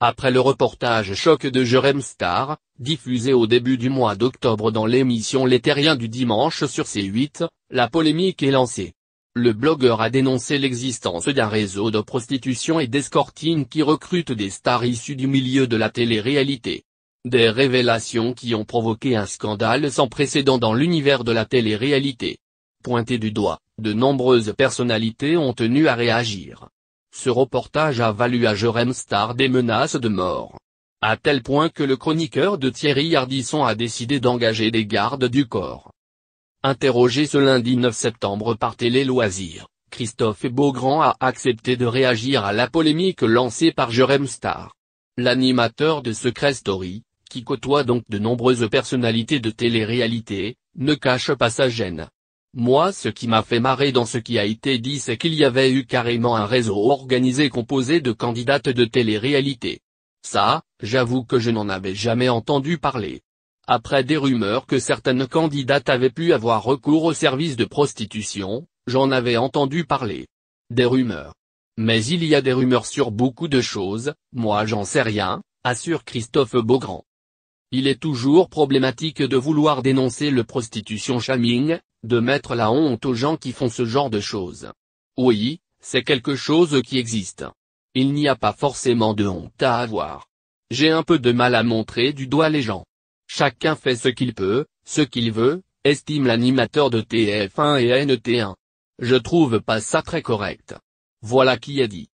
Après le reportage choc de Jerem Star, diffusé au début du mois d'octobre dans l'émission Les Terriens du dimanche sur C8, la polémique est lancée. Le blogueur a dénoncé l'existence d'un réseau de prostitution et d'escorting qui recrute des stars issues du milieu de la télé-réalité. Des révélations qui ont provoqué un scandale sans précédent dans l'univers de la télé-réalité. Pointé du doigt, de nombreuses personnalités ont tenu à réagir. Ce reportage a valu à Jerem Star des menaces de mort. À tel point que le chroniqueur de Thierry Ardisson a décidé d'engager des gardes du corps. Interrogé ce lundi 9 septembre par Télé Loisirs, Christophe Beaugrand a accepté de réagir à la polémique lancée par Jerem Star. L'animateur de Secret Story, qui côtoie donc de nombreuses personnalités de télé-réalité, ne cache pas sa gêne. Moi ce qui m'a fait marrer dans ce qui a été dit c'est qu'il y avait eu carrément un réseau organisé composé de candidates de télé-réalité. Ça, j'avoue que je n'en avais jamais entendu parler. Après des rumeurs que certaines candidates avaient pu avoir recours au service de prostitution, j'en avais entendu parler. Des rumeurs. Mais il y a des rumeurs sur beaucoup de choses, moi j'en sais rien, assure Christophe Beaugrand. Il est toujours problématique de vouloir dénoncer le prostitution shaming, de mettre la honte aux gens qui font ce genre de choses. Oui, c'est quelque chose qui existe. Il n'y a pas forcément de honte à avoir. J'ai un peu de mal à montrer du doigt les gens. Chacun fait ce qu'il peut, ce qu'il veut, estime l'animateur de TF1 et NT1. Je trouve pas ça très correct. Voilà qui est dit.